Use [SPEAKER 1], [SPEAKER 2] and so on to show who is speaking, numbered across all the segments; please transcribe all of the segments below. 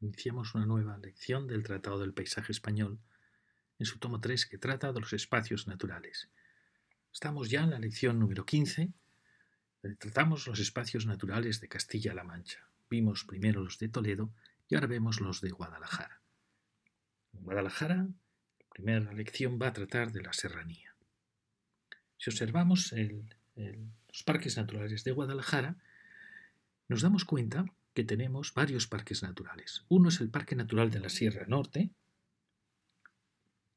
[SPEAKER 1] iniciamos una nueva lección del Tratado del Paisaje Español, en su tomo 3 que trata de los espacios naturales. Estamos ya en la lección número 15, tratamos los espacios naturales de Castilla-La Mancha. Vimos primero los de Toledo y ahora vemos los de Guadalajara. En Guadalajara, la primera lección va a tratar de la serranía. Si observamos los parques naturales de Guadalajara, nos damos cuenta que tenemos varios parques naturales. Uno es el Parque Natural de la Sierra Norte,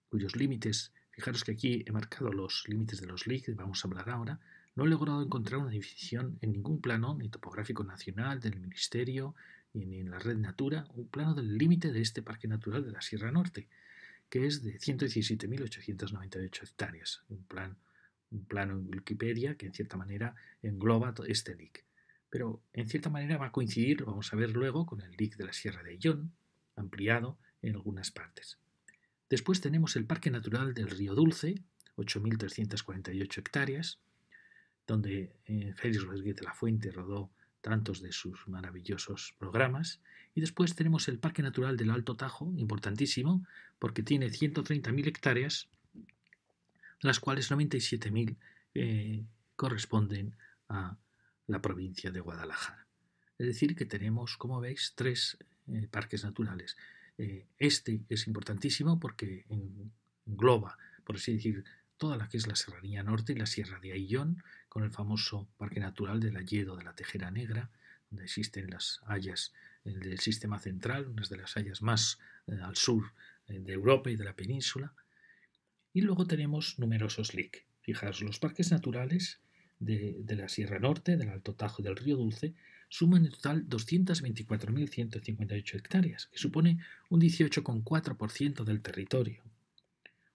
[SPEAKER 1] cuyos límites, fijaros que aquí he marcado los límites de los LIC, vamos a hablar ahora, no he logrado encontrar una definición en ningún plano, ni topográfico nacional, del Ministerio, ni en la red Natura, un plano del límite de este Parque Natural de la Sierra Norte, que es de 117.898 hectáreas, un, plan, un plano en Wikipedia que en cierta manera engloba este LIC pero en cierta manera va a coincidir, vamos a ver luego, con el LIC de la Sierra de Ayllón, ampliado en algunas partes. Después tenemos el Parque Natural del Río Dulce, 8.348 hectáreas, donde eh, Félix Rodríguez de la Fuente rodó tantos de sus maravillosos programas. Y después tenemos el Parque Natural del Alto Tajo, importantísimo, porque tiene 130.000 hectáreas, las cuales 97.000 eh, corresponden a la provincia de Guadalajara. Es decir, que tenemos, como veis, tres eh, parques naturales. Eh, este es importantísimo porque engloba, por así decir, toda la que es la Serranía Norte y la Sierra de Aillón, con el famoso Parque Natural del Alledo de la Tejera Negra, donde existen las hayas del sistema central, unas de las hayas más eh, al sur de Europa y de la península. Y luego tenemos numerosos LIC. Fijaros, los parques naturales de, la Sierra Norte, del Alto Tajo y del Río Dulce, suman en total 224.158 hectáreas, que supone un 18,4% del territorio.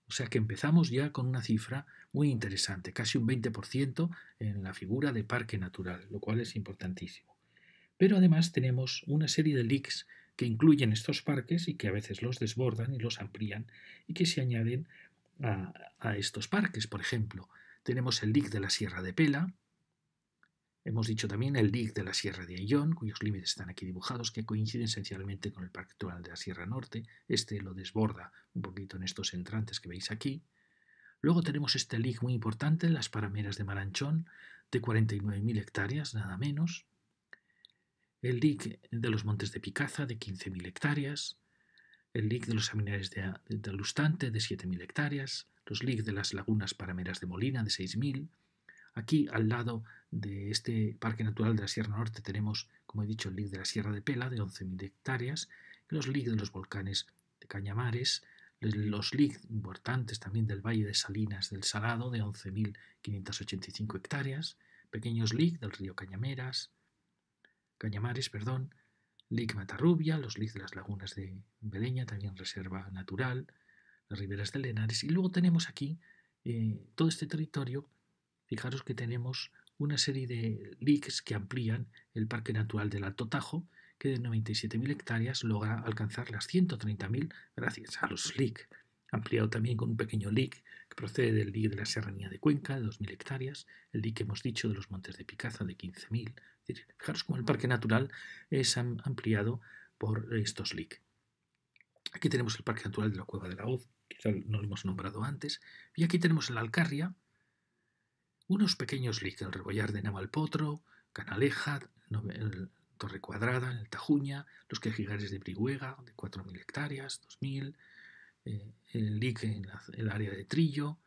[SPEAKER 1] O sea que empezamos ya con una cifra muy interesante, casi un 20% en la figura de parque natural, lo cual es importantísimo. Pero además tenemos una serie de leaks que incluyen estos parques y que a veces los desbordan y los amplían y que se añaden a estos parques. Por ejemplo, tenemos el LIC de la Sierra de Pela. Hemos dicho también el LIC de la Sierra de Ayllón, cuyos límites están aquí dibujados, que coinciden esencialmente con el Parque Natural de la Sierra Norte. Este lo desborda un poquito en estos entrantes que veis aquí. Luego tenemos este LIC muy importante, las Parameras de Maranchón, de 49.000 hectáreas, nada menos. El LIC de los Montes de Picaza, de 15.000 hectáreas. El LIC de los Seminarios de, Alustante, de de 7.000 hectáreas los LIC de las lagunas parameras de Molina de 6.000. Aquí, al lado de este Parque Natural de la Sierra Norte, tenemos, como he dicho, el league de la Sierra de Pela de 11.000 hectáreas, los leagues de los volcanes de Cañamares, los leagues importantes también del Valle de Salinas del Salado de 11.585 hectáreas, pequeños leagues del río Cañameras, Cañamares, perdón, Lic Matarrubia, los Lic de las Lagunas de Beleña, también reserva natural, las riberas del Henares. Y luego tenemos aquí eh, todo este territorio. Fijaros que tenemos una serie de leaks que amplían el Parque Natural del Alto Tajo, que de 97.000 hectáreas logra alcanzar las 130.000 gracias a los leaks. ampliado también con un pequeño leak que procede del leak de la Serranía de Cuenca, de 2.000 hectáreas, el leak que hemos dicho de los Montes de Picaza, de 15.000. Fijaros cómo el parque natural es ampliado por estos leaks. Aquí tenemos el Parque Natural de la Cueva de la Hoz, quizá no lo hemos nombrado antes, y aquí tenemos la alcarria, unos pequeños en el rebollar de Navalpotro, Canaleja, Torre Cuadrada, el Tajuña, los quejigares de Brihuega, de 4.000 hectáreas, 2.000, eh, el lic en el área de Trillo.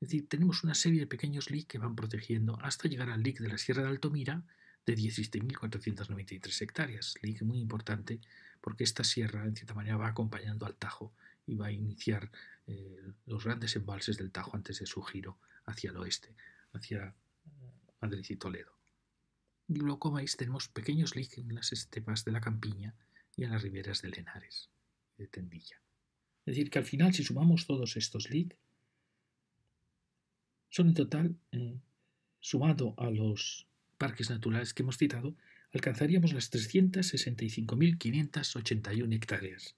[SPEAKER 1] Es decir, tenemos una serie de pequeños lic que van protegiendo hasta llegar al lick de la Sierra de Altomira de 17.493 hectáreas, Lic muy importante porque esta sierra en cierta manera va acompañando al Tajo y va a iniciar eh, los grandes embalses del Tajo antes de su giro hacia el oeste, hacia eh, Madrid y Toledo. Y luego veis, tenemos pequeños lix en las estepas de la Campiña y en las riberas del Henares de Tendilla. Es decir, que al final, si sumamos todos estos leaks, son en total, eh, sumado a los parques naturales que hemos citado, alcanzaríamos las 365.581 hectáreas,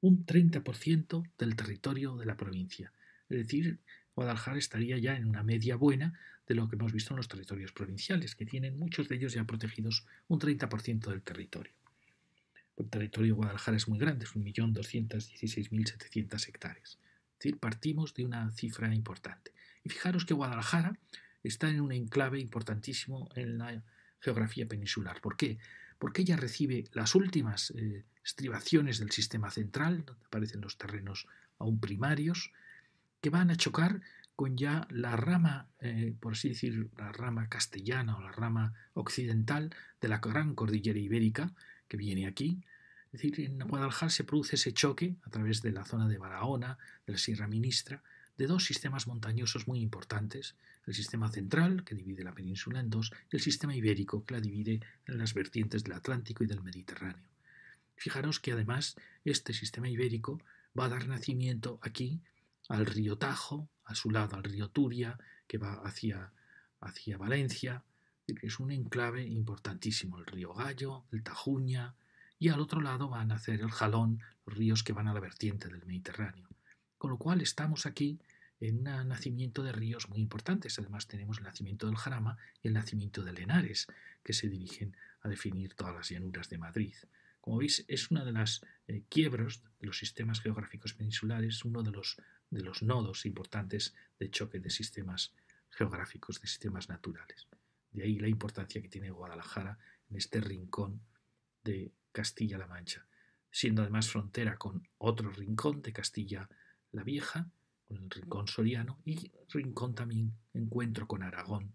[SPEAKER 1] un 30% del territorio de la provincia. Es decir, Guadalajara estaría ya en una media buena de lo que hemos visto en los territorios provinciales, que tienen muchos de ellos ya protegidos un 30% del territorio. El territorio de Guadalajara es muy grande, es 1.216.700 hectáreas. Es decir, partimos de una cifra importante. Y fijaros que Guadalajara está en un enclave importantísimo en la geografía peninsular. ¿Por qué? porque ella recibe las últimas eh, estribaciones del sistema central, donde aparecen los terrenos aún primarios, que van a chocar con ya la rama, eh, por así decir, la rama castellana o la rama occidental de la gran cordillera ibérica que viene aquí. Es decir, en Guadalajara se produce ese choque a través de la zona de Barahona, de la Sierra Ministra, de dos sistemas montañosos muy importantes, el sistema central, que divide la península en dos, y el sistema ibérico, que la divide en las vertientes del Atlántico y del Mediterráneo. Fijaros que además este sistema ibérico va a dar nacimiento aquí al río Tajo, a su lado al río Turia, que va hacia, hacia Valencia, es un enclave importantísimo, el río Gallo, el Tajuña, y al otro lado va a nacer el Jalón, los ríos que van a la vertiente del Mediterráneo. Con lo cual estamos aquí en un nacimiento de ríos muy importantes. Además tenemos el nacimiento del Jarama y el nacimiento del Henares, que se dirigen a definir todas las llanuras de Madrid. Como veis, es una de las eh, quiebros de los sistemas geográficos peninsulares, uno de los, de los nodos importantes de choque de sistemas geográficos, de sistemas naturales. De ahí la importancia que tiene Guadalajara en este rincón de Castilla-La Mancha, siendo además frontera con otro rincón de Castilla-La la Vieja, con el rincón soriano, y rincón también encuentro con Aragón,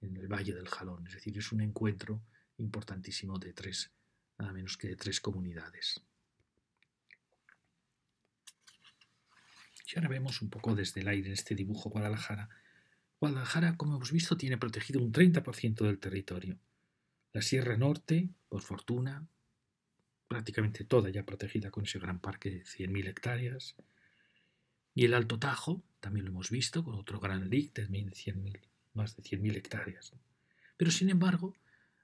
[SPEAKER 1] en el Valle del Jalón. Es decir, es un encuentro importantísimo de tres, nada menos que de tres comunidades. Y ahora vemos un poco desde el aire en este dibujo Guadalajara. Guadalajara, como hemos visto, tiene protegido un 30% del territorio. La Sierra Norte, por fortuna, prácticamente toda ya protegida con ese gran parque de 100.000 hectáreas. Y el Alto Tajo, también lo hemos visto, con otro gran lic de más de 100.000 hectáreas. Pero sin embargo,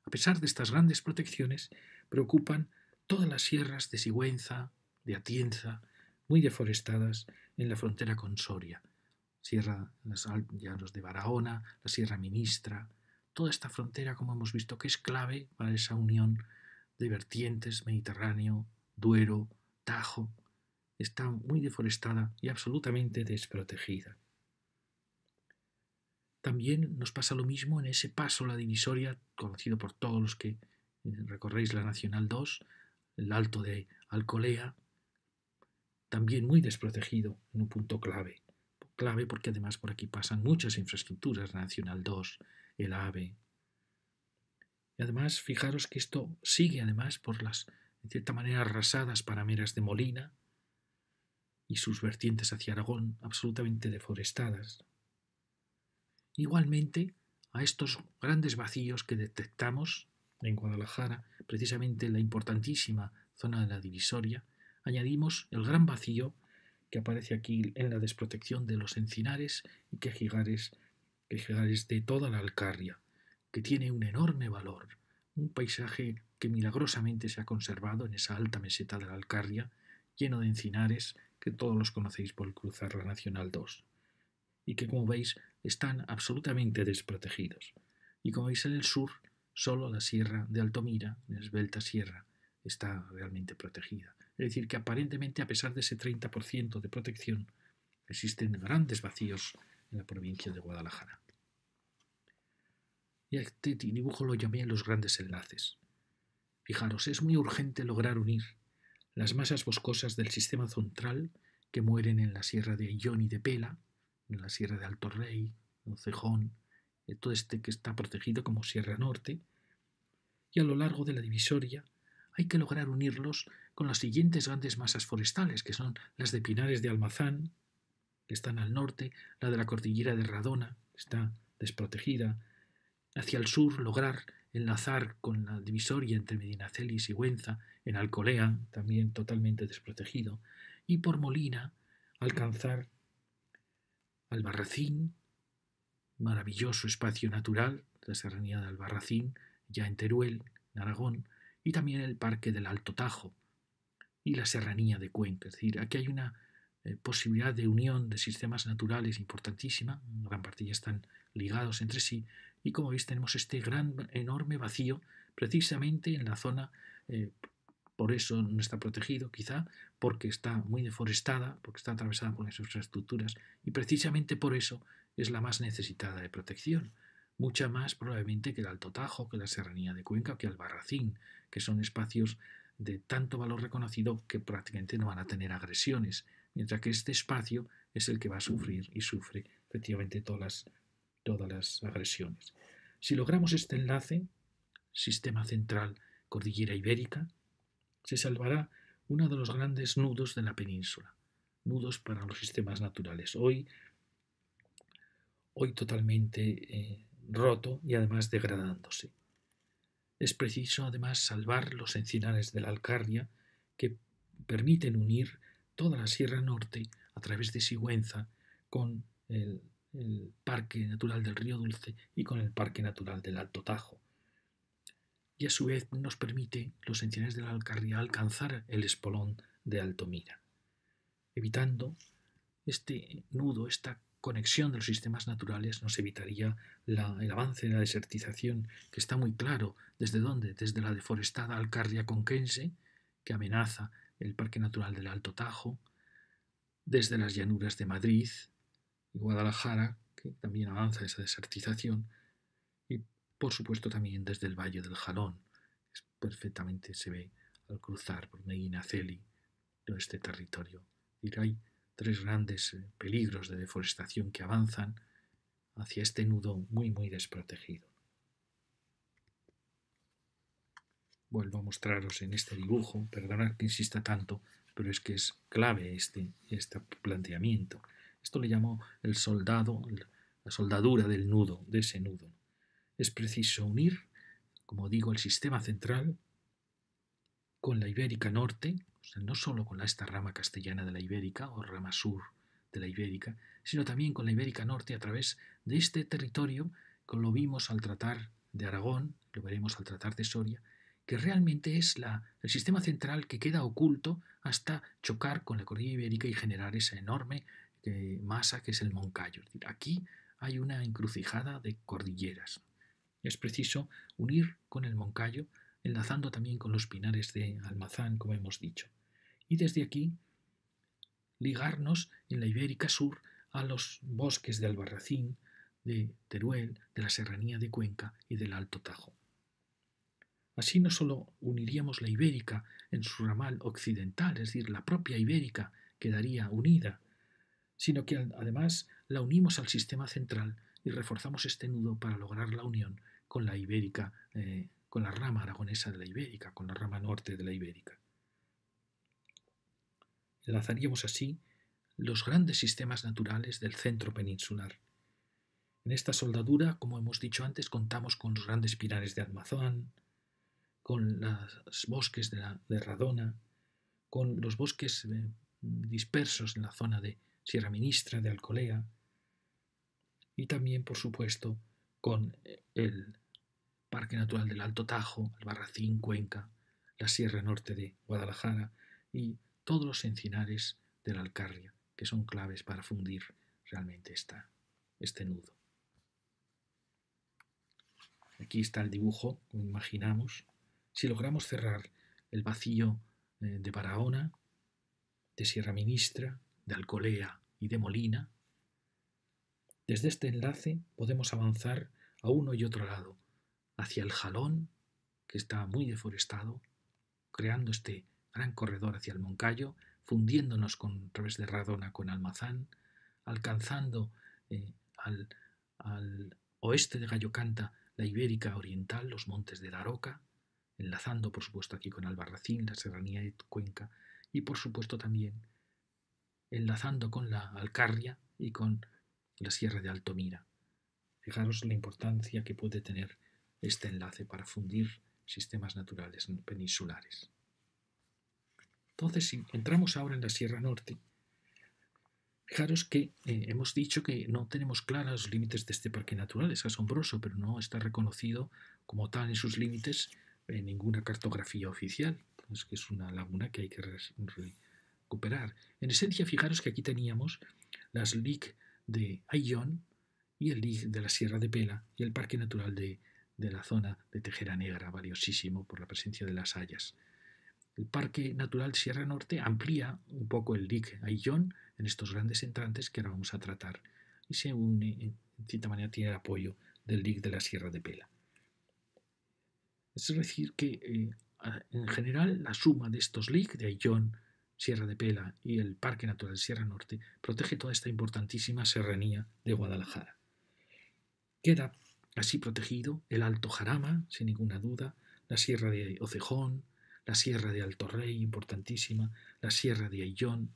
[SPEAKER 1] a pesar de estas grandes protecciones, preocupan todas las sierras de Sigüenza, de Atienza, muy deforestadas en la frontera con Soria, sierra, de Barahona, la Sierra Ministra, toda esta frontera, como hemos visto, que es clave para esa unión de vertientes mediterráneo, Duero, Tajo, está muy deforestada y absolutamente desprotegida. También nos pasa lo mismo en ese paso la divisoria, conocido por todos los que eh, recorréis la Nacional 2, el Alto de Alcolea, también muy desprotegido en un punto clave. Clave porque además por aquí pasan muchas infraestructuras, la Nacional 2, el AVE. Y además, fijaros que esto sigue además por las, de cierta manera, arrasadas parameras de Molina, y sus vertientes hacia Aragón absolutamente deforestadas. Igualmente, a estos grandes vacíos que detectamos en Guadalajara, precisamente la importantísima zona de la divisoria, añadimos el gran vacío que aparece aquí en la desprotección de los encinares y quejigares, quejigares de toda la Alcarria, que tiene un enorme valor, un paisaje que milagrosamente se ha conservado en esa alta meseta de la Alcarria, lleno de encinares todos los conocéis por cruzar la Nacional 2, y que como veis están absolutamente desprotegidos. Y como veis en el sur, solo la sierra de Altomira, la esbelta sierra, está realmente protegida. Es decir, que aparentemente a pesar de ese 30% de protección, existen grandes vacíos en la provincia de Guadalajara. Y a este dibujo lo llamé los grandes enlaces. Fijaros, es muy urgente lograr unir las masas boscosas del sistema central que mueren en la sierra de Illón y de Pela, en la sierra de Alto Rey, en Cejón, en todo este que está protegido como Sierra Norte, y a lo largo de la divisoria hay que lograr unirlos con las siguientes grandes masas forestales, que son las de Pinares de Almazán, que están al norte, la de la cordillera de Radona, que está desprotegida, hacia el sur lograr enlazar con la divisoria entre Medinaceli y Sigüenza, en Alcolea, también totalmente desprotegido, y por Molina alcanzar Albarracín, maravilloso espacio natural, la serranía de Albarracín, ya en Teruel, en Aragón, y también el Parque del Alto Tajo y la serranía de Cuenca. Es decir, aquí hay una eh, posibilidad de unión de sistemas naturales importantísima, en gran parte ya están ligados entre sí, y como veis tenemos este gran, enorme vacío precisamente en la zona, eh, por eso no está protegido quizá, porque está muy deforestada, porque está atravesada por las estructuras, y precisamente por eso es la más necesitada de protección. Mucha más probablemente que el Alto Tajo, que la Serranía de Cuenca, que el Barracín, que son espacios de tanto valor reconocido que prácticamente no van a tener agresiones, mientras que este espacio es el que va a sufrir y sufre efectivamente todas las todas las agresiones. Si logramos este enlace, sistema central cordillera ibérica, se salvará uno de los grandes nudos de la península, nudos para los sistemas naturales, hoy, hoy totalmente eh, roto y además degradándose. Es preciso además salvar los encinares de la Alcarria que permiten unir toda la Sierra Norte a través de Sigüenza con el el Parque Natural del Río Dulce y con el Parque Natural del Alto Tajo. Y a su vez nos permite los encinares de la Alcarria alcanzar el espolón de Altomira, evitando este nudo, esta conexión de los sistemas naturales nos evitaría el avance de la desertización, que está muy claro desde dónde, desde la deforestada Alcarria conquense, que amenaza el Parque Natural del Alto Tajo, desde las llanuras de Madrid, y Guadalajara, que también avanza esa desertización, y por supuesto también desde el Valle del Jalón, es perfectamente se ve al cruzar por Celi, todo este territorio. Y hay tres grandes eh, peligros de deforestación que avanzan hacia este nudo muy, muy desprotegido. Vuelvo a mostraros en este dibujo, perdonad que insista tanto, pero es que es clave este, este planteamiento. Esto le llamó el soldado, la soldadura del nudo, de ese nudo. Es preciso unir, como digo, el sistema central con la ibérica norte, no solo con esta rama castellana de la ibérica o rama sur de la ibérica, sino también con la ibérica norte a través de este territorio que lo vimos al tratar de Aragón, lo veremos al tratar de Soria, que realmente es la, el sistema central que queda oculto hasta chocar con la cordillera ibérica y generar esa enorme masa que es el Moncayo. decir, aquí hay una encrucijada de cordilleras. Es preciso unir con el Moncayo, enlazando también con los pinares de Almazán, como hemos dicho. Y desde aquí ligarnos en la Ibérica Sur a los bosques de Albarracín, de Teruel, de la Serranía de Cuenca y del Alto Tajo. Así no solo uniríamos la Ibérica en su ramal occidental, es decir, la propia Ibérica quedaría unida sino que además la unimos al sistema central y reforzamos este nudo para lograr la unión con la ibérica, eh, con la rama aragonesa de la ibérica, con la rama norte de la ibérica. Enlazaríamos así los grandes sistemas naturales del centro peninsular. En esta soldadura, como hemos dicho antes, contamos con los grandes pinares de Almazán, con los bosques de, Radona, con los bosques eh, dispersos en la zona de, Sierra Ministra, de Alcolea, y también, por supuesto, con eh, el Parque Natural del Alto Tajo, Barracín, Cuenca, la Sierra Norte de Guadalajara y todos los encinares de la Alcarria, que son claves para fundir realmente este nudo. Aquí está el dibujo, como imaginamos. Si logramos cerrar el vacío eh, de Barahona, de Sierra Ministra, de Alcolea y de Molina, desde este enlace podemos avanzar a uno y otro lado, hacia el Jalón, que está muy deforestado, creando este gran corredor hacia el Moncayo, fundiéndonos con a través de Radona con Almazán, alcanzando eh, al, oeste de Gallocanta la Ibérica Oriental, los montes de Daroca, enlazando por supuesto aquí con Albarracín, la serranía de Cuenca y por supuesto también enlazando con la Alcarria y con la Sierra de Altomira. Fijaros la importancia que puede tener este enlace para fundir sistemas naturales peninsulares. Entonces, si entramos ahora en la Sierra Norte, fijaros que eh, hemos dicho que no tenemos claros los límites de este parque natural, es asombroso, pero no está reconocido como tal en sus límites en ninguna cartografía oficial, es que es una laguna que hay que recuperar. En esencia, fijaros que aquí teníamos las LIC de Ayllón y el LIC de la Sierra de Pela y el Parque Natural de, la zona de Tejera Negra, valiosísimo por la presencia de las hayas. El Parque Natural Sierra Norte amplía un poco el LIC Ayllón en estos grandes entrantes que ahora vamos a tratar y se une, en cierta manera, tiene el apoyo del LIC de la Sierra de Pela. Es decir, que eh, en general la suma de estos LIC de Ayllón, Sierra de Pela y el Parque Natural Sierra Norte, protege toda esta importantísima serranía de Guadalajara. Queda así protegido el Alto Jarama, sin ninguna duda, la Sierra de Ocejón, la Sierra de Alto Rey, importantísima, la Sierra de Aillón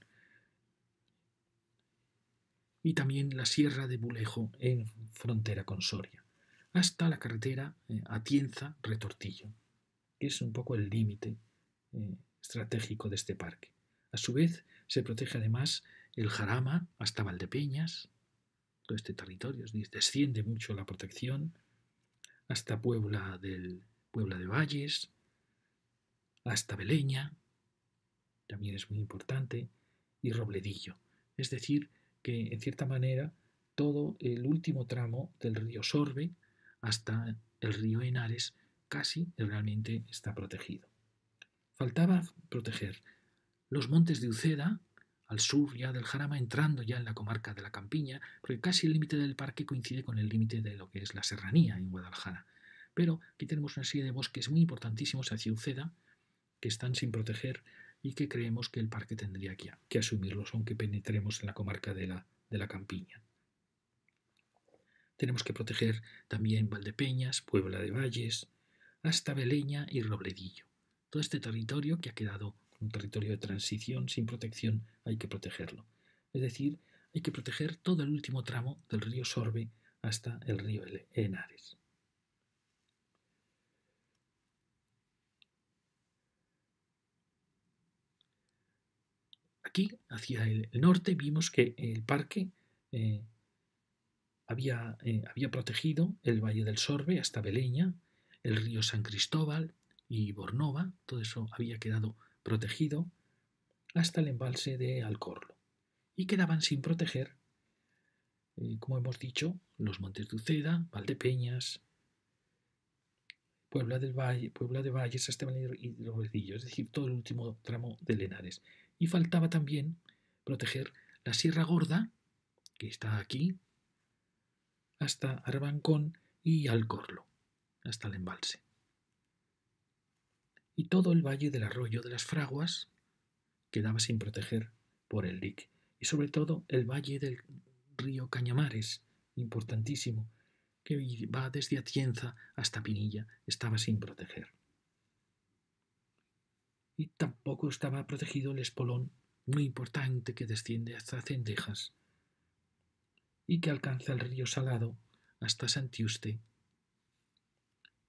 [SPEAKER 1] y también la Sierra de Bulejo en frontera con Soria, hasta la carretera eh, Atienza-Retortillo, que es un poco el límite eh, estratégico de este parque. A su vez, se protege además el Jarama hasta Valdepeñas, todo este territorio, desciende mucho la protección, hasta Puebla, Puebla de Valles, hasta Beleña, también es muy importante, y Robledillo. Es decir, que en cierta manera todo el último tramo del río Sorbe hasta el río Henares casi realmente está protegido. Faltaba proteger los montes de Uceda, al sur ya del Jarama, entrando ya en la comarca de la Campiña, porque casi el límite del parque coincide con el límite de lo que es la serranía en Guadalajara. Pero aquí tenemos una serie de bosques muy importantísimos hacia Uceda, que están sin proteger y que creemos que el parque tendría que, asumirlos, aunque penetremos en la comarca de la, de la Campiña. Tenemos que proteger también Valdepeñas, Puebla de Valles, hasta Beleña y Robledillo. Todo este territorio que ha quedado un territorio de transición sin protección, hay que protegerlo. Es decir, hay que proteger todo el último tramo del río Sorbe hasta el río Henares. Aquí, hacia el norte, vimos que el parque eh, había, eh, había protegido el Valle del Sorbe hasta Beleña, el río San Cristóbal y Bornova, todo eso había quedado protegido hasta el embalse de Alcorlo y quedaban sin proteger, eh, como hemos dicho, los montes de Uceda, Valdepeñas, Puebla, del Valle, Puebla de Valles, hasta y Robledillo, es decir, todo el último tramo de Lenares. Y faltaba también proteger la Sierra Gorda, que está aquí, hasta Arbancón y Alcorlo, hasta el embalse y todo el valle del arroyo de las fraguas quedaba sin proteger por el Lic. y sobre todo el valle del río Cañamares, importantísimo, que va desde Atienza hasta Pinilla, estaba sin proteger. Y tampoco estaba protegido el espolón muy importante que desciende hasta Cendejas y que alcanza el río Salado hasta Santiuste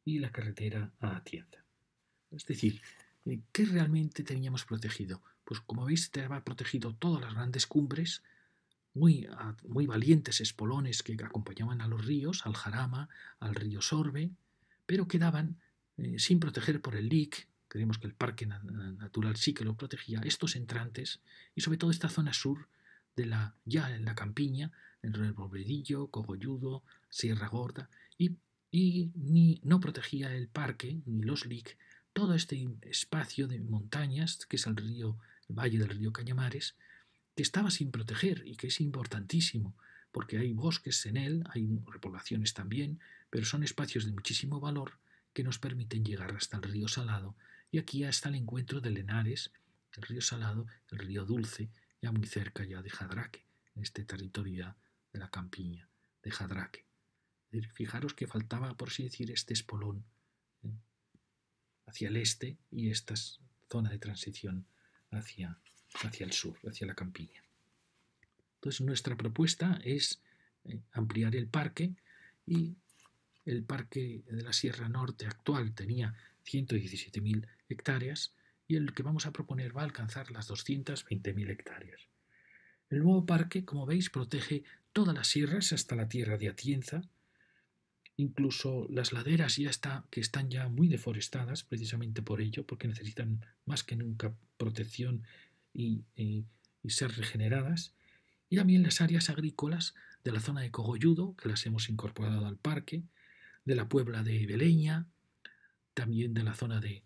[SPEAKER 1] y la carretera a Atienza. Es decir, eh, ¿qué realmente teníamos protegido? Pues como veis, había protegido todas las grandes cumbres, ah, muy, valientes espolones que acompañaban a los ríos, al Jarama, al río Sorbe, pero quedaban eh, sin proteger por el LIC, creemos que el parque natural sí que lo protegía, estos entrantes y sobre todo esta zona sur de la, ya en la campiña, en el Robledillo, Cogolludo, Sierra Gorda, y, ni, no protegía el parque ni los LIC todo este espacio de montañas, que es el río, valle del río Cañamares, que estaba sin proteger y que es importantísimo, porque hay bosques en él, hay repoblaciones también, pero son espacios de muchísimo valor que nos permiten llegar hasta el río Salado y aquí hasta el encuentro de Lenares, el río Salado, el río Dulce, ya muy cerca ya de Jadraque, en este territorio de la campiña de Jadraque. Fijaros que faltaba, por así decir, este espolón hacia el este y esta zona de transición hacia, hacia el sur, hacia la campiña. Entonces nuestra propuesta es eh, ampliar el parque y el parque de la Sierra Norte actual tenía 117.000 hectáreas y el que vamos a proponer va a alcanzar las 220.000 hectáreas. El nuevo parque, como veis, protege todas las sierras hasta la tierra de Atienza, incluso las laderas ya está, que están ya muy deforestadas precisamente por ello, porque necesitan más que nunca protección y, ser regeneradas, y también las áreas agrícolas de la zona de Cogolludo, que las hemos incorporado al parque, de la Puebla de Beleña, también de la zona de,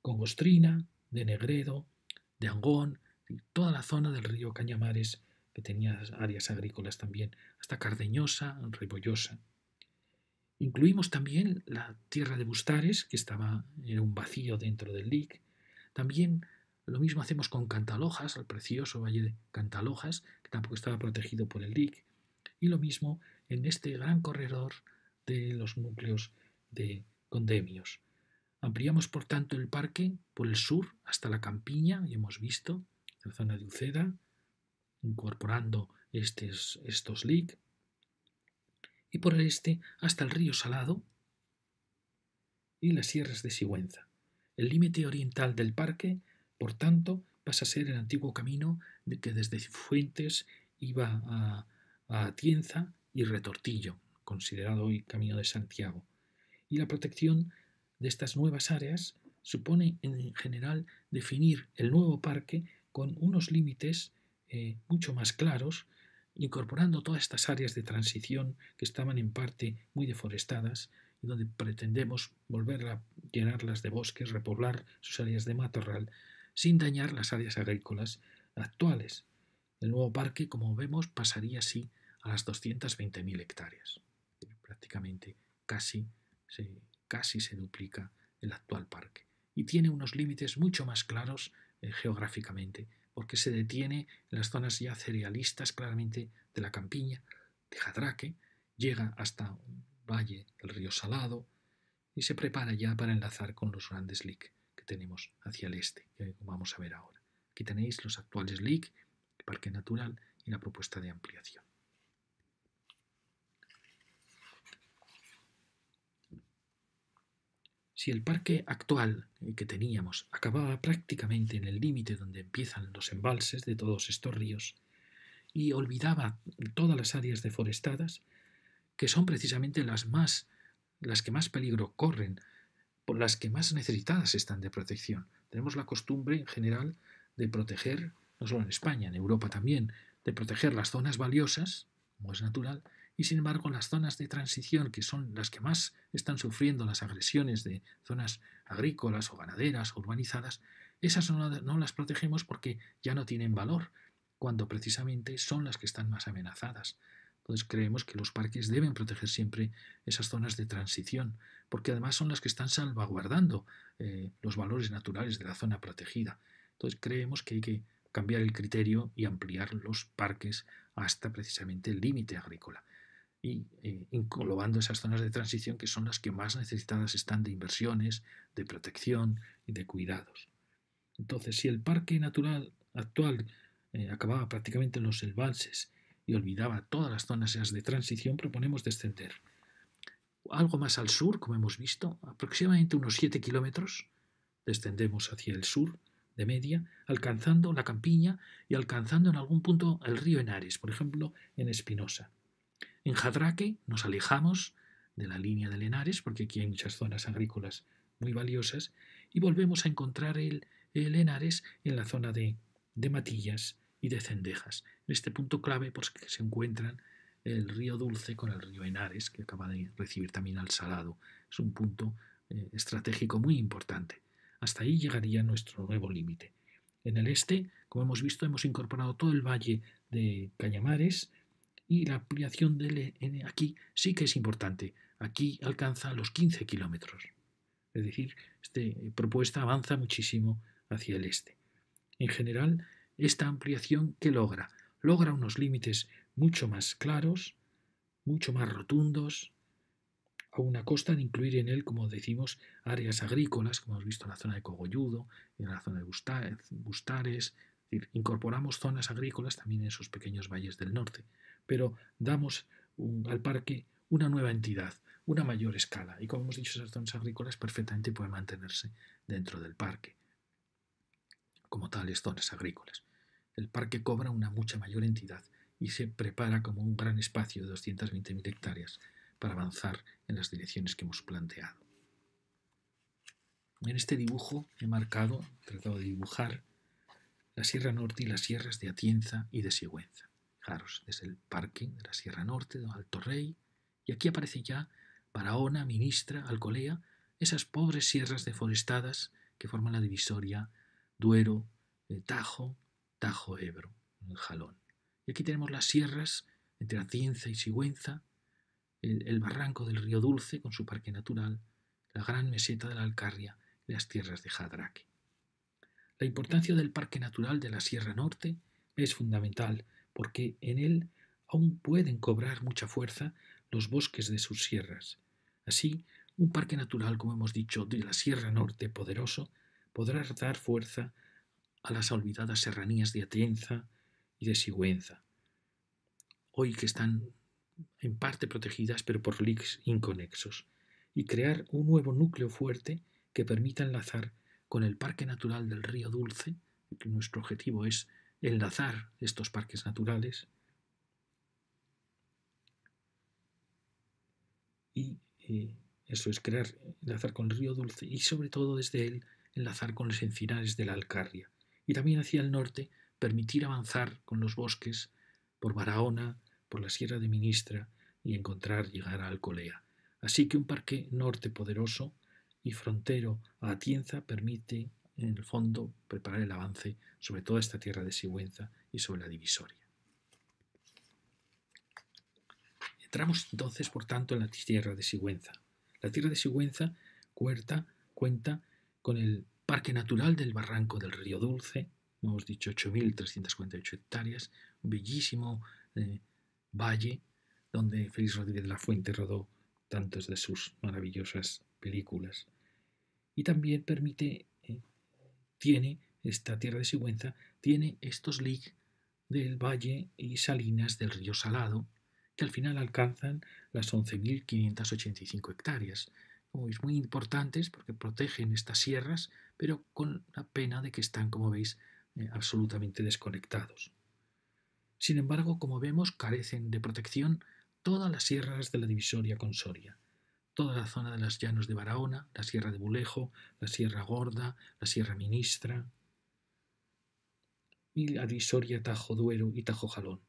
[SPEAKER 1] Congostrina, de Negredo, de Angón, toda la zona del río Cañamares, que tenía áreas agrícolas también, hasta Cardeñosa, Ribollosa. Incluimos también la tierra de Bustares, que estaba en un vacío dentro del LIC. También lo mismo hacemos con Cantalojas, al precioso valle de Cantalojas, que tampoco estaba protegido por el LIC. Y lo mismo en este gran corredor de los núcleos de condemios. Ampliamos, por tanto, el parque por el sur hasta la campiña, y hemos visto, la zona de Uceda, incorporando estos LIC, y por el este hasta el río Salado y las sierras de Sigüenza. El límite oriental del parque, por tanto, pasa a ser el antiguo camino de que desde Fuentes iba a, Atienza y Retortillo, considerado hoy Camino de Santiago. Y la protección de estas nuevas áreas supone en general definir el nuevo parque con unos límites eh, mucho más claros incorporando todas estas áreas de transición que estaban en parte muy deforestadas y donde pretendemos volver a llenarlas de bosques, repoblar sus áreas de matorral, sin dañar las áreas agrícolas actuales. El nuevo parque, como vemos, pasaría así a las 220.000 hectáreas. Prácticamente casi se, casi se duplica el actual parque. Y tiene unos límites mucho más claros eh, geográficamente porque se detiene en las zonas ya cerealistas claramente de la campiña, de Jadraque, llega hasta un valle del río Salado y se prepara ya para enlazar con los grandes leaks que tenemos hacia el este, que vamos a ver ahora. Aquí tenéis los actuales Lic, el Parque Natural y la propuesta de ampliación. Si el parque actual que teníamos acababa prácticamente en el límite donde empiezan los embalses de todos estos ríos y olvidaba todas las áreas deforestadas, que son precisamente las más las que más peligro corren, por las que más necesitadas están de protección. Tenemos la costumbre en general de proteger, no solo en España, en Europa también, de proteger las zonas valiosas, como es natural, y sin embargo las zonas de transición, que son las que más están sufriendo las agresiones de zonas agrícolas o ganaderas o urbanizadas, esas no, no las protegemos porque ya no tienen valor, cuando precisamente son las que están más amenazadas. Entonces creemos que los parques deben proteger siempre esas zonas de transición, porque además son las que están salvaguardando eh, los valores naturales de la zona protegida. Entonces creemos que hay que cambiar el criterio y ampliar los parques hasta precisamente el límite agrícola y eh, esas zonas de transición que son las que más necesitadas están de inversiones, de protección y de cuidados. Entonces, si el parque natural actual eh, acababa prácticamente en los embalses y olvidaba todas las zonas de transición, proponemos descender algo más al sur, como hemos visto, aproximadamente unos 7 kilómetros, descendemos hacia el sur de media, alcanzando la campiña y alcanzando en algún punto el río Henares, por ejemplo, en Espinosa. En Jadraque nos alejamos de la línea de Henares porque aquí hay muchas zonas agrícolas muy valiosas, y volvemos a encontrar el, Henares en la zona de, Matillas y de Cendejas, en este punto clave porque pues, se encuentran el río Dulce con el río Henares, que acaba de recibir también al Salado. Es un punto eh, estratégico muy importante. Hasta ahí llegaría nuestro nuevo límite. En el este, como hemos visto, hemos incorporado todo el valle de Cañamares, y la ampliación del N aquí sí que es importante. Aquí alcanza los 15 kilómetros. Es decir, esta eh, propuesta avanza muchísimo hacia el este. En general, esta ampliación que logra, logra unos límites mucho más claros, mucho más rotundos, a una costa de incluir en él, como decimos, áreas agrícolas, como hemos visto en la zona de Cogolludo, en la zona de eh, Bustares, incorporamos zonas agrícolas también en esos pequeños valles del norte, pero damos al parque una nueva entidad, una mayor escala. Y como hemos dicho, esas zonas agrícolas perfectamente pueden mantenerse dentro del parque, como tales zonas agrícolas. El parque cobra una mucha mayor entidad y se prepara como un gran espacio de 220.000 hectáreas para avanzar en las direcciones que hemos planteado. En este dibujo he marcado, he tratado de dibujar, la Sierra Norte y las sierras de Atienza y de Sigüenza desde el parque de la Sierra Norte, de Alto Rey, y aquí aparece ya Barahona, Ministra, Alcolea, esas pobres sierras deforestadas que forman la divisoria Duero, eh, Tajo, Tajo-Ebro, Jalón. Y aquí tenemos las sierras entre Acienza y Sigüenza, el, el, barranco del río Dulce con su parque natural, la gran meseta de la Alcarria y las tierras de Jadraque. La importancia del parque natural de la Sierra Norte es fundamental porque en él aún pueden cobrar mucha fuerza los bosques de sus sierras. Así, un parque natural, como hemos dicho, de la Sierra Norte poderoso, podrá dar fuerza a las olvidadas serranías de Atienza y de Sigüenza, hoy que están en parte protegidas pero por leaks inconexos, y crear un nuevo núcleo fuerte que permita enlazar con el Parque Natural del Río Dulce, que nuestro objetivo es enlazar estos parques naturales y eh, eso es crear, enlazar con el río Dulce y sobre todo desde él enlazar con los encinares de la Alcarria y también hacia el norte permitir avanzar con los bosques por Barahona, por la Sierra de Ministra y encontrar llegar a Alcolea. Así que un parque norte poderoso y frontero a Atienza permite en el fondo, preparar el avance sobre toda esta tierra de Sigüenza y sobre la divisoria. Entramos entonces, por tanto, en la tierra de Sigüenza. La tierra de Sigüenza cuenta, cuenta con el Parque Natural del Barranco del Río Dulce, hemos dicho 8.348 hectáreas, un bellísimo eh, valle donde Félix Rodríguez de la Fuente rodó tantas de sus maravillosas películas. Y también permite tiene esta tierra de Sigüenza, tiene estos llig del valle y salinas del río Salado, que al final alcanzan las 11.585 hectáreas. Como veis, muy importantes porque protegen estas sierras, pero con la pena de que están, como veis, eh, absolutamente desconectados. Sin embargo, como vemos, carecen de protección todas las sierras de la divisoria consoria toda la zona de las llanos de Barahona, la Sierra de Bulejo, la Sierra Gorda, la Sierra Ministra, y la divisoria Tajo Duero y Tajo Jalón,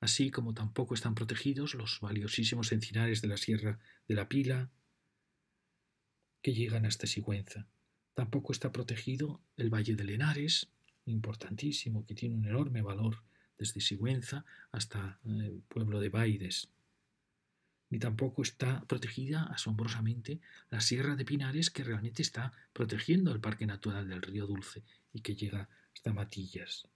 [SPEAKER 1] así como tampoco están protegidos los valiosísimos encinares de la Sierra de la Pila que llegan hasta Sigüenza. Tampoco está protegido el Valle de Lenares, importantísimo, que tiene un enorme valor desde Sigüenza hasta eh, el pueblo de Baides ni tampoco está protegida asombrosamente la Sierra de Pinares que realmente está protegiendo el Parque Natural del Río Dulce y que llega hasta Matillas,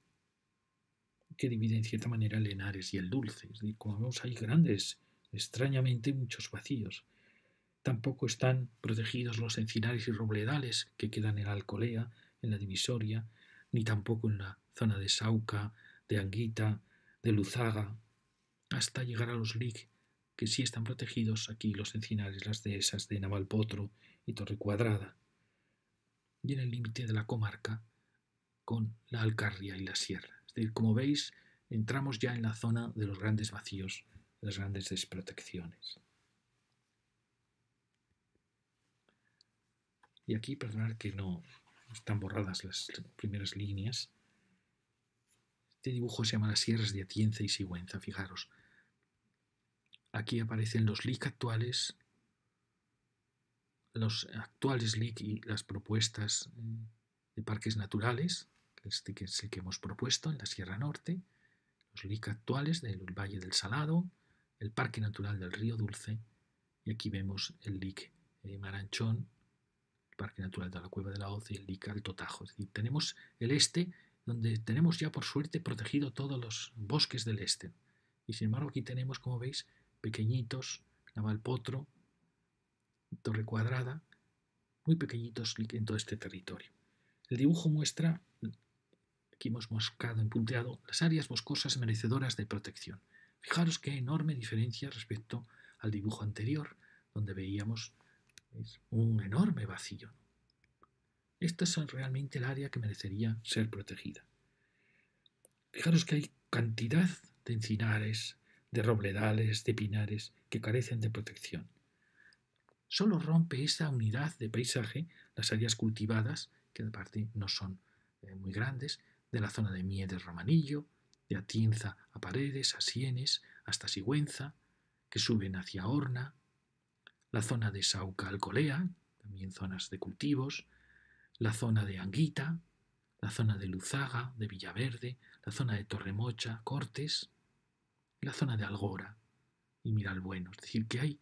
[SPEAKER 1] que divide en cierta manera el Henares y el Dulce. como vemos hay grandes, extrañamente muchos vacíos. Tampoco están protegidos los encinares y robledales que quedan en la Alcolea, en la Divisoria, ni tampoco en la zona de Sauca, de Anguita, de Luzaga, hasta llegar a los Lic que sí están protegidos aquí los encinares, las dehesas de Navalpotro y Torre Cuadrada, y en el límite de la comarca con la Alcarria y la Sierra. Es decir, como veis, entramos ya en la zona de los grandes vacíos, de las grandes desprotecciones. Y aquí, perdonad que no están borradas las primeras líneas. Este dibujo se llama las sierras de Atienza y Sigüenza, fijaros. Aquí aparecen los lic actuales, los actuales lic y las propuestas eh, de parques naturales, este que es el que hemos propuesto en la Sierra Norte, los lic actuales del Valle del Salado, el Parque Natural del Río Dulce, y aquí vemos el lic eh, Maranchón, el Parque Natural de la Cueva de la Hoz y el lic Alto Tajo. tenemos el este, donde tenemos ya por suerte protegido todos los bosques del este. Y sin embargo aquí tenemos, como veis, pequeñitos, Naval Potro, Torre Cuadrada, muy pequeñitos en todo este territorio. El dibujo muestra, aquí hemos moscado en punteado, las áreas boscosas merecedoras de protección. Fijaros qué enorme diferencia respecto al dibujo anterior, donde veíamos un enorme vacío. Esta es realmente el área que merecería ser protegida. Fijaros que hay cantidad de encinares, de robledales, de pinares, que carecen de protección. Solo rompe esa unidad de paisaje las áreas cultivadas, que de parte no son eh, muy grandes, de la zona de Miedes Romanillo, de Atienza a Paredes, a Sienes, hasta Sigüenza, que suben hacia Horna, la zona de Sauca Alcolea, también zonas de cultivos, la zona de Anguita, la zona de Luzaga, de Villaverde, la zona de Torremocha, Cortes, la zona de Algora y Miral Bueno. Es decir, que hay,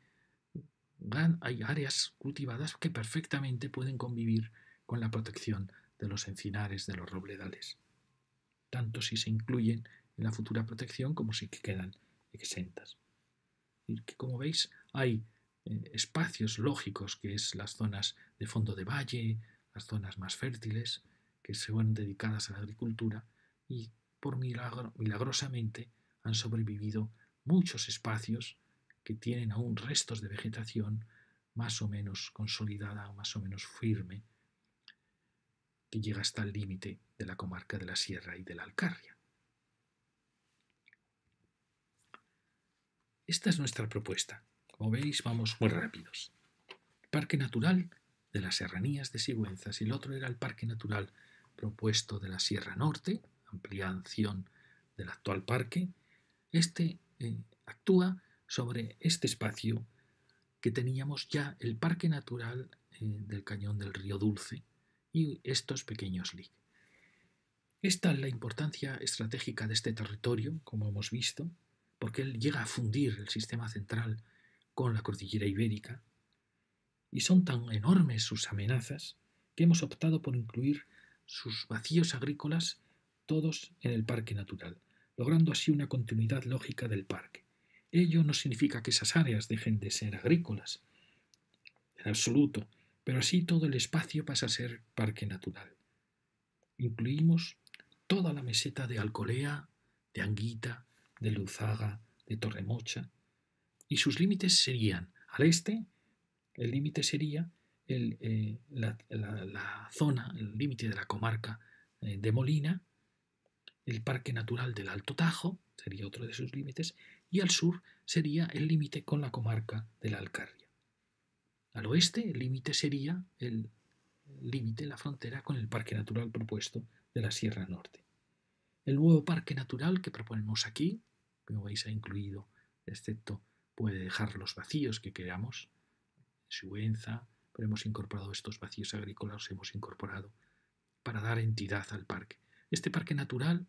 [SPEAKER 1] hay áreas cultivadas que perfectamente pueden convivir con la protección de los encinares, de los robledales, tanto si se incluyen en la futura protección como si quedan exentas. Es que como veis hay eh, espacios lógicos, que es las zonas de fondo de valle, las zonas más fértiles, que se van dedicadas a la agricultura, y por milagro, milagrosamente han sobrevivido muchos espacios que tienen aún restos de vegetación más o menos consolidada o más o menos firme que llega hasta el límite de la comarca de la Sierra y de la Alcarria. Esta es nuestra propuesta. Como veis, vamos muy rápidos. Parque Natural de las Serranías de Sigüenzas y el otro era el Parque Natural propuesto de la Sierra Norte, ampliación del actual parque, este eh, actúa sobre este espacio que teníamos ya el parque natural eh, del cañón del río Dulce y estos pequeños lic. Esta es la importancia estratégica de este territorio, como hemos visto, porque él llega a fundir el sistema central con la cordillera ibérica, y son tan enormes sus amenazas que hemos optado por incluir sus vacíos agrícolas todos en el parque natural, logrando así una continuidad lógica del parque. Ello no significa que esas áreas dejen de ser agrícolas, en absoluto, pero así todo el espacio pasa a ser parque natural. Incluimos toda la meseta de Alcolea, de Anguita, de Luzaga, de Torremocha, y sus límites serían, al este, el límite sería eh, la, zona, el límite de la comarca eh, de Molina, el Parque Natural del Alto Tajo, sería otro de sus límites, y al sur sería el límite con la comarca de la Alcarria. Al oeste el límite sería el límite, la frontera con el Parque Natural propuesto de la Sierra Norte. El nuevo Parque Natural que proponemos aquí, como veis ha incluido, excepto puede dejar los vacíos que queramos, Suenza, pero hemos incorporado estos vacíos agrícolas, los hemos incorporado para dar entidad al parque. Este parque natural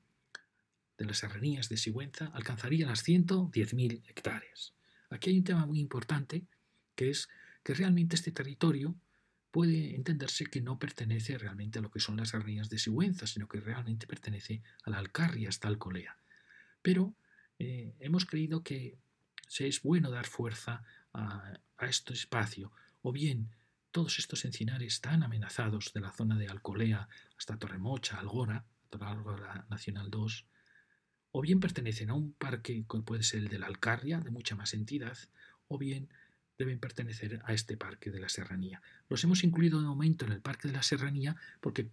[SPEAKER 1] de las Arranías de Sigüenza alcanzaría las 110.000 hectáreas. Aquí hay un tema muy importante, que es que realmente este territorio puede entenderse que no pertenece realmente a lo que son las Arranías de Sigüenza, sino que realmente pertenece a la Alcarria, hasta Alcolea. Pero eh, hemos creído que se es bueno dar fuerza a, este espacio, o bien todos estos encinares están amenazados de la zona de Alcolea hasta Torremocha, Algora, a lo la Nacional 2, o bien pertenecen a un parque, puede ser el de la Alcarria, de mucha más entidad, o bien deben pertenecer a este parque de la Serranía. Los hemos incluido de momento en el parque de la Serranía porque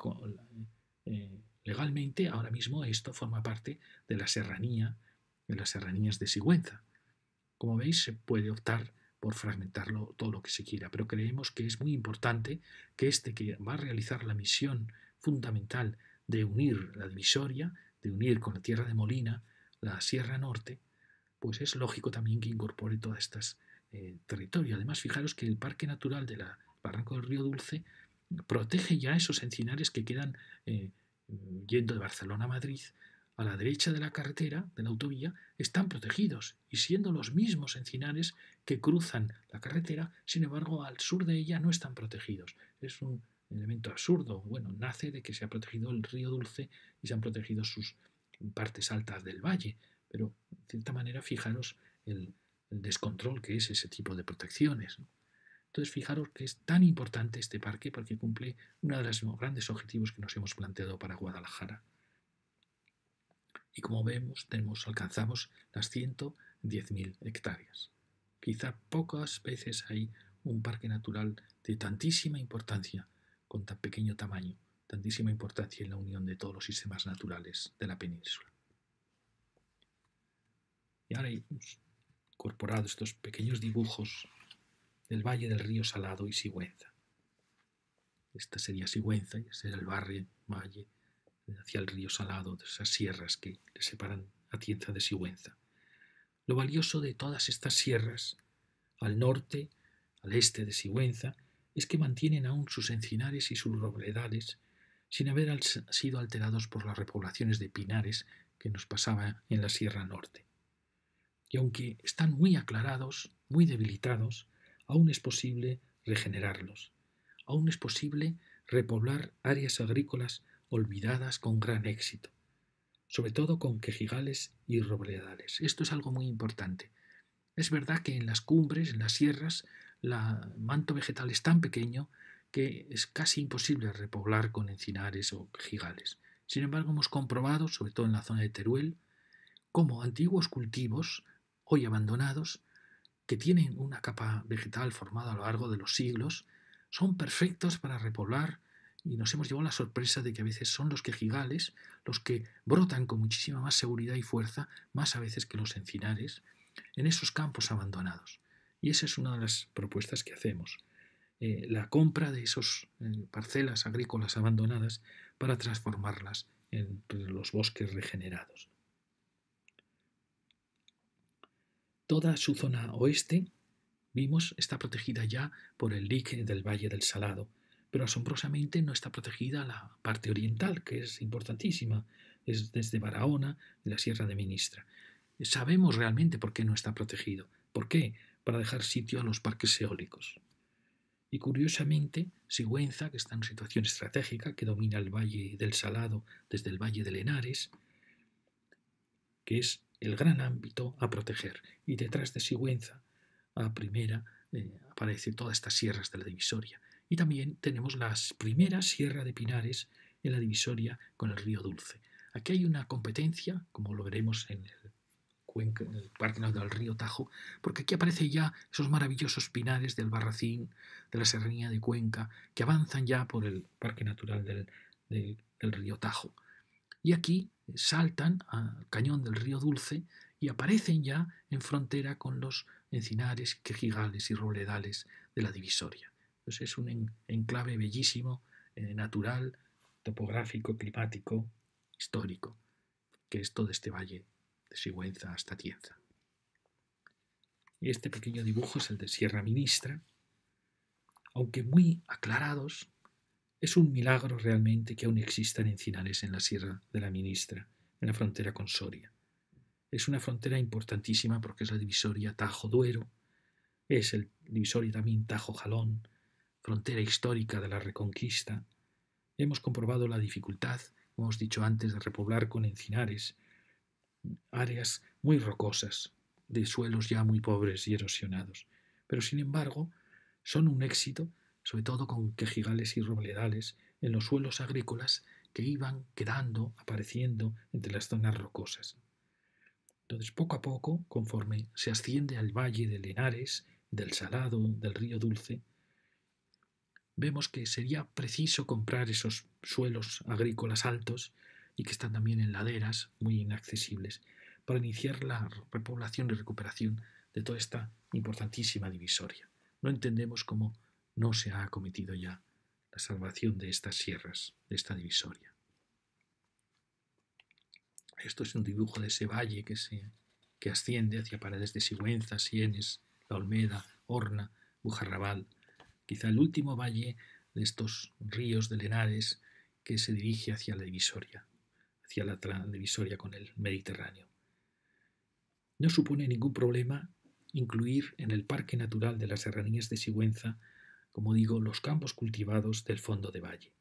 [SPEAKER 1] eh, legalmente ahora mismo esto forma parte de la Serranía, de las Serranías de Sigüenza. Como veis, se puede optar por fragmentarlo todo lo que se quiera, pero creemos que es muy importante que este que va a realizar la misión fundamental de unir la divisoria de unir con la Tierra de Molina la Sierra Norte, pues es lógico también que incorpore todas estas eh, territorios. Además, fijaros que el Parque Natural del Barranco del Río Dulce protege ya esos encinares que quedan eh, yendo de Barcelona a Madrid, a la derecha de la carretera, de la autovía, están protegidos y siendo los mismos encinares que cruzan la carretera, sin embargo, al sur de ella no están protegidos. Es un elemento absurdo. Bueno, nace de que se ha protegido el río Dulce y se han protegido sus partes altas del valle, pero de cierta manera fijaros el, descontrol que es ese tipo de protecciones. Entonces fijaros que es tan importante este parque porque cumple uno de los grandes objetivos que nos hemos planteado para Guadalajara. Y como vemos, tenemos, alcanzamos las 110.000 hectáreas. Quizá pocas veces hay un parque natural de tantísima importancia con tan pequeño tamaño, tantísima importancia en la unión de todos los sistemas naturales de la península. Y ahora hemos incorporado estos pequeños dibujos del valle del río Salado y Sigüenza. Esta sería Sigüenza, y ese era el barrio, valle hacia el río Salado, de esas sierras que le separan a Tienza de Sigüenza. Lo valioso de todas estas sierras, al norte, al este de Sigüenza, es que mantienen aún sus encinares y sus robledales sin haber sido alterados por las repoblaciones de pinares que nos pasaba en la Sierra Norte. Y aunque están muy aclarados, muy debilitados, aún es posible regenerarlos, aún es posible repoblar áreas agrícolas olvidadas con gran éxito, sobre todo con quejigales y robledales. Esto es algo muy importante. Es verdad que en las cumbres, en las sierras, el manto vegetal es tan pequeño que es casi imposible repoblar con encinares o quejigales. Sin embargo, hemos comprobado, sobre todo en la zona de Teruel, cómo antiguos cultivos, hoy abandonados, que tienen una capa vegetal formada a lo largo de los siglos, son perfectos para repoblar y nos hemos llevado la sorpresa de que a veces son los quejigales los que brotan con muchísima más seguridad y fuerza, más a veces que los encinares, en esos campos abandonados. Y esa es una de las propuestas que hacemos. Eh, la compra de esas eh, parcelas agrícolas abandonadas para transformarlas en pues, los bosques regenerados. Toda su zona oeste, vimos, está protegida ya por el dique del Valle del Salado, pero asombrosamente no está protegida la parte oriental, que es importantísima, es desde Barahona, de la Sierra de Ministra. Sabemos realmente por qué no está protegido. ¿Por qué? para dejar sitio a los parques eólicos. Y curiosamente, Sigüenza, que está en situación estratégica, que domina el Valle del Salado desde el Valle del Henares, que es el gran ámbito a proteger. Y detrás de Sigüenza, a primera, eh, aparece todas estas sierras de la divisoria. Y también tenemos la primera sierra de Pinares en la divisoria con el río Dulce. Aquí hay una competencia, como lo veremos en el el parque del río Tajo, porque aquí aparecen ya esos maravillosos pinares del Barracín, de la Serranía de Cuenca, que avanzan ya por el parque natural del, río Tajo. Y aquí saltan al cañón del río Dulce y aparecen ya en frontera con los encinares, quejigales y roledales de la divisoria. Entonces pues es un enclave bellísimo, eh, natural, topográfico, climático, histórico, que es todo este valle de Sigüenza hasta Tienza. Este pequeño dibujo es el de Sierra Ministra. Aunque muy aclarados, es un milagro realmente que aún existan encinares en la Sierra de la Ministra, en la frontera con Soria. Es una frontera importantísima porque es la divisoria Tajo-Duero, es el divisorio también Tajo-Jalón, frontera histórica de la Reconquista. Hemos comprobado la dificultad, como hemos dicho antes, de repoblar con encinares áreas muy rocosas, de suelos ya muy pobres y erosionados. Pero sin embargo, son un éxito, sobre todo con quejigales y robledales, en los suelos agrícolas que iban quedando, apareciendo entre las zonas rocosas. Entonces, poco a poco, conforme se asciende al valle del Lenares, del Salado, del Río Dulce, vemos que sería preciso comprar esos suelos agrícolas altos y que están también en laderas muy inaccesibles, para iniciar la repoblación y recuperación de toda esta importantísima divisoria. No entendemos cómo no se ha acometido ya la salvación de estas sierras, de esta divisoria. Esto es un dibujo de ese valle que, se, que asciende hacia paredes de Sigüenza, Sienes, La Olmeda, Horna, Bujarrabal, quizá el último valle de estos ríos de Lenares que se dirige hacia la divisoria la transdivisoria con el Mediterráneo. No supone ningún problema incluir en el Parque Natural de las Serranías de Sigüenza, como digo, los campos cultivados del fondo de valle.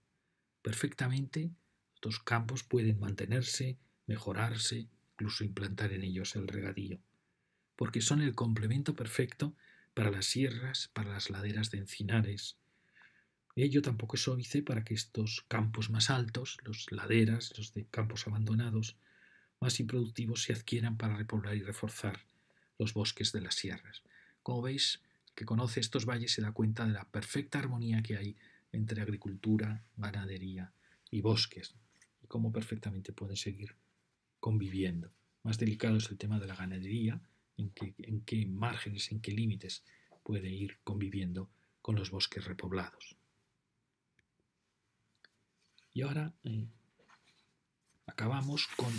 [SPEAKER 1] Perfectamente, estos campos pueden mantenerse, mejorarse, incluso implantar en ellos el regadío, porque son el complemento perfecto para las sierras, para las laderas de encinares, ello eh, tampoco es óbice para que estos campos más altos, los laderas, los de campos abandonados, más improductivos se adquieran para repoblar y reforzar los bosques de las sierras. Como veis, el que conoce estos valles se da cuenta de la perfecta armonía que hay entre agricultura, ganadería y bosques, y cómo perfectamente pueden seguir conviviendo. Más delicado es el tema de la ganadería, en en qué márgenes, en qué límites puede ir conviviendo con los bosques repoblados. Y ahora eh, acabamos con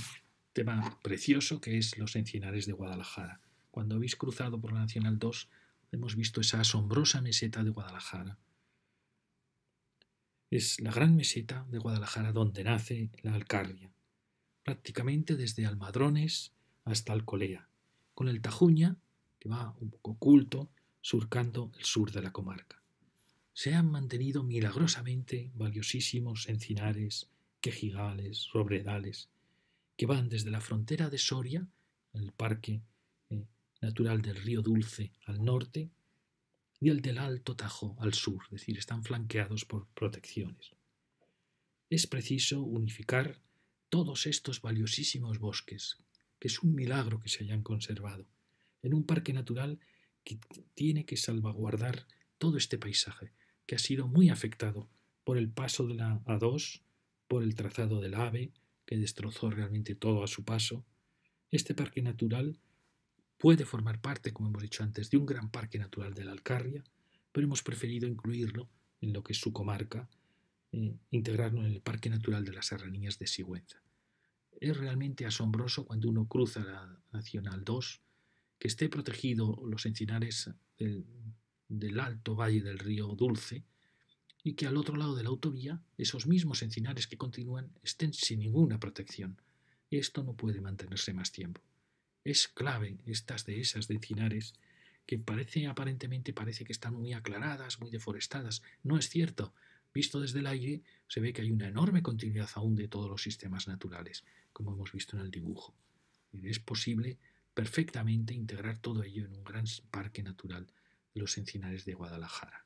[SPEAKER 1] tema precioso que es los encinares de Guadalajara. Cuando habéis cruzado por la Nacional 2, hemos visto esa asombrosa meseta de Guadalajara. Es la gran meseta de Guadalajara donde nace la Alcarria, prácticamente desde Almadrones hasta Alcolea, con el Tajuña, que va un poco oculto, surcando el sur de la comarca se han mantenido milagrosamente valiosísimos encinares, quejigales, robredales, que van desde la frontera de Soria, el parque eh, natural del río Dulce al norte, y el del Alto Tajo al sur, es decir, están flanqueados por protecciones. Es preciso unificar todos estos valiosísimos bosques, que es un milagro que se hayan conservado, en un parque natural que tiene que salvaguardar todo este paisaje, que ha sido muy afectado por el paso de la A2, por el trazado del AVE, que destrozó realmente todo a su paso. Este parque natural puede formar parte, como hemos dicho antes, de un gran parque natural de la Alcarria, pero hemos preferido incluirlo en lo que es su comarca, eh, integrarlo en el Parque Natural de las Serranías de Sigüenza. Es realmente asombroso cuando uno cruza la Nacional 2 que esté protegido los encinares del del alto valle del río Dulce, y que al otro lado de la autovía esos mismos encinares que continúan estén sin ninguna protección. Esto no puede mantenerse más tiempo. Es clave estas dehesas de encinares que parece aparentemente parece que están muy aclaradas, muy deforestadas. No es cierto. Visto desde el aire se ve que hay una enorme continuidad aún de todos los sistemas naturales, como hemos visto en el dibujo. Y es posible perfectamente integrar todo ello en un gran parque natural los encinares de Guadalajara.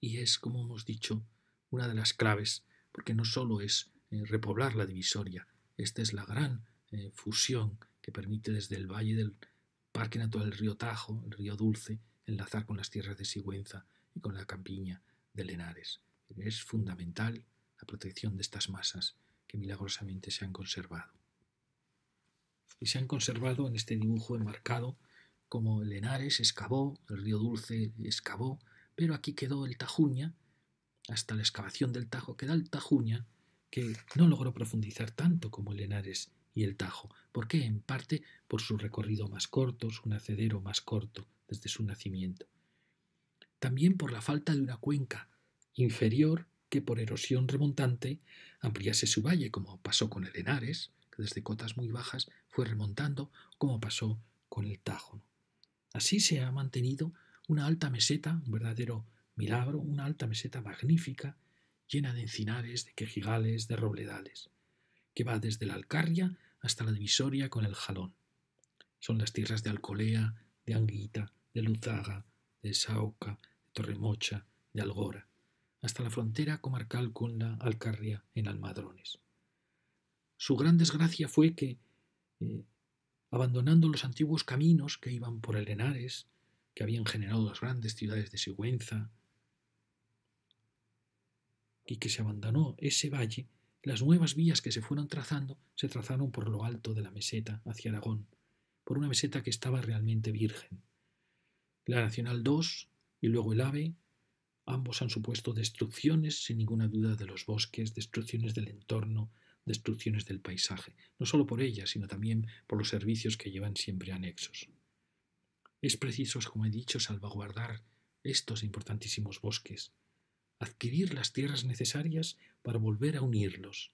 [SPEAKER 1] Y es, como hemos dicho, una de las claves, porque no solo es eh, repoblar la divisoria, esta es la gran eh, fusión que permite desde el valle del Parque Natural del Río Tajo, el Río Dulce, enlazar con las tierras de Sigüenza y con la campiña de Lenares. Es fundamental la protección de estas masas que milagrosamente se han conservado. Y se han conservado en este dibujo enmarcado como el Henares excavó, el río Dulce excavó, pero aquí quedó el Tajuña, hasta la excavación del Tajo queda el Tajuña, que no logró profundizar tanto como el Henares y el Tajo. porque En parte por su recorrido más corto, su nacedero más corto desde su nacimiento. También por la falta de una cuenca inferior que por erosión remontante ampliase su valle, como pasó con el Henares, que desde cotas muy bajas fue remontando, como pasó con el Tajo. Así se ha mantenido una alta meseta, un verdadero milagro, una alta meseta magnífica, llena de encinares, de quejigales, de robledales, que va desde la Alcarria hasta la divisoria con el Jalón. Son las tierras de Alcolea, de Anguita, de Luzaga, de Sauca, de Torremocha, de Algora, hasta la frontera comarcal con la Alcarria en Almadrones. Su gran desgracia fue que eh, abandonando los antiguos caminos que iban por el Henares, que habían generado las grandes ciudades de Sigüenza, y que se abandonó ese valle, las nuevas vías que se fueron trazando se trazaron por lo alto de la meseta hacia Aragón, por una meseta que estaba realmente virgen. La Nacional 2 y luego el AVE, ambos han supuesto destrucciones sin ninguna duda de los bosques, destrucciones del entorno, destrucciones del paisaje, no solo por ellas, sino también por los servicios que llevan siempre anexos. Es preciso, como he dicho, salvaguardar estos importantísimos bosques, adquirir las tierras necesarias para volver a unirlos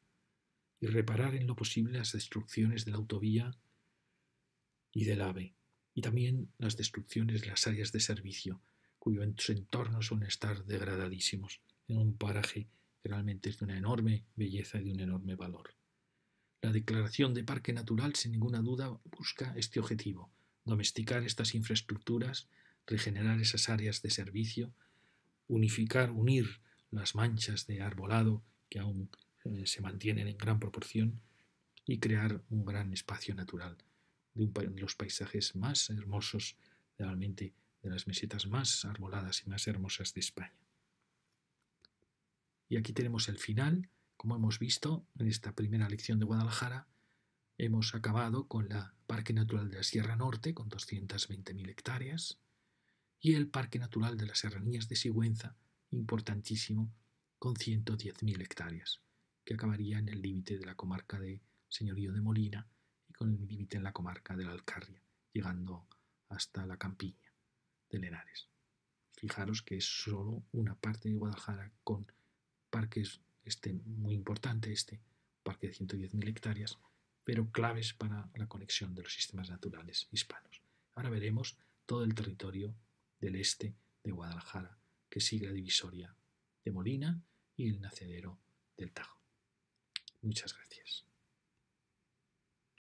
[SPEAKER 1] y reparar en lo posible las destrucciones de la autovía y del ave, y también las destrucciones de las áreas de servicio, cuyos entornos son estar degradadísimos en un paraje realmente es de una enorme belleza y de un enorme valor. La declaración de parque natural, sin ninguna duda, busca este objetivo, domesticar estas infraestructuras, regenerar esas áreas de servicio, unificar, unir las manchas de arbolado que aún eh, se mantienen en gran proporción y crear un gran espacio natural de, de los paisajes más hermosos realmente de las mesetas más arboladas y más hermosas de España. Y aquí tenemos el final, como hemos visto en esta primera lección de Guadalajara, hemos acabado con el Parque Natural de la Sierra Norte, con 220.000 hectáreas, y el Parque Natural de las Serranías de Sigüenza, importantísimo, con 110.000 hectáreas, que acabaría en el límite de la comarca de Señorío de Molina y con el límite en la comarca de la Alcarria, llegando hasta la campiña de Henares. Fijaros que es solo una parte de Guadalajara con parques, este muy importante, este parque de 110.000 hectáreas, pero claves para la conexión de los sistemas naturales hispanos. Ahora veremos todo el territorio del este de Guadalajara, que sigue la divisoria de Molina y el nacedero del Tajo. Muchas gracias.